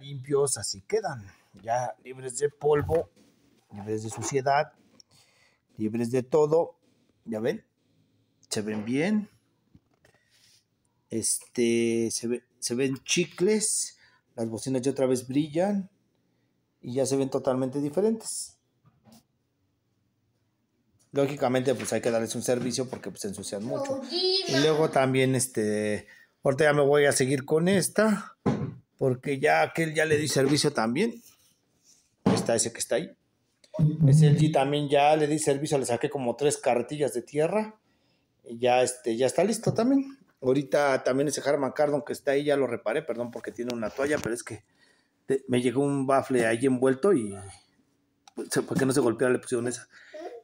limpios, así quedan, ya libres de polvo, libres de suciedad, libres de todo. ¿Ya ven? Se ven bien. Este, se, ven chicles, las bocinas ya otra vez brillan y ya se ven totalmente diferentes. Lógicamente, pues hay que darles un servicio porque pues, se ensucian mucho. Y luego también, este, ahorita ya me voy a seguir con esta porque ya aquel ya le di servicio también. Está ese que está ahí. Ese también ya le di servicio, le saqué como tres cartillas de tierra. Y ya, este, ya está listo también. Ahorita también ese Harman Cardon que está ahí ya lo reparé, perdón porque tiene una toalla, pero es que me llegó un bafle ahí envuelto y porque no se golpeara le pusieron esa.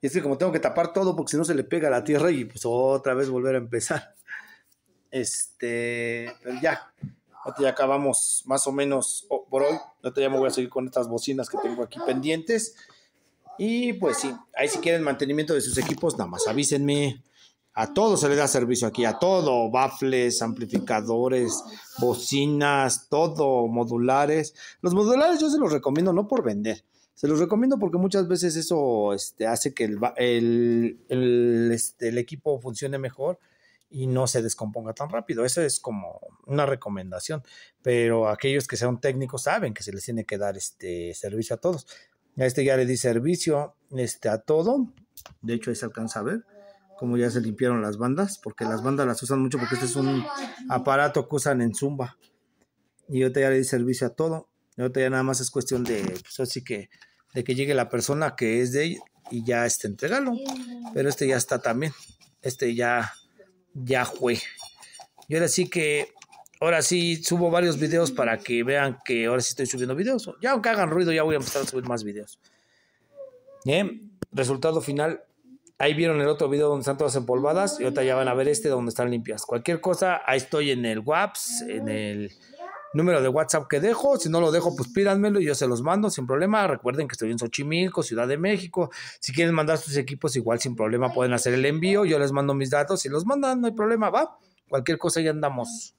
Y es que como tengo que tapar todo porque si no se le pega la tierra y pues otra vez volver a empezar. Este, ya, ya acabamos más o menos por hoy. ya me voy a seguir con estas bocinas que tengo aquí pendientes. Y pues sí, ahí si quieren mantenimiento de sus equipos, nada más avísenme. A todos se le da servicio aquí, a todo, Bafles, amplificadores, bocinas, todo, modulares. Los modulares yo se los recomiendo no por vender, se los recomiendo porque muchas veces eso este, hace que el, el, este, el equipo funcione mejor y no se descomponga tan rápido. Esa es como una recomendación. Pero aquellos que sean técnicos saben que se les tiene que dar este servicio a todos. A este ya le di servicio este, a todo. De hecho, ahí se alcanza a ver cómo ya se limpiaron las bandas, porque las bandas las usan mucho porque este es un aparato que usan en Zumba. Y te ya le di servicio a todo. yo te ya nada más es cuestión de, pues, así que, de que llegue la persona que es de ahí y ya este entregarlo. Pero este ya está también. Este ya ya fue Y ahora sí que, ahora sí subo varios videos para que vean que ahora sí estoy subiendo videos. Ya aunque hagan ruido, ya voy a empezar a subir más videos. bien ¿Eh? Resultado final. Ahí vieron el otro video donde están todas empolvadas y ahorita ya van a ver este donde están limpias. Cualquier cosa, ahí estoy en el WAPS en el número de WhatsApp que dejo. Si no lo dejo, pues pídanmelo y yo se los mando sin problema. Recuerden que estoy en Xochimilco, Ciudad de México. Si quieren mandar sus equipos, igual sin problema pueden hacer el envío. Yo les mando mis datos y los mandan, no hay problema, va. Cualquier cosa ya andamos.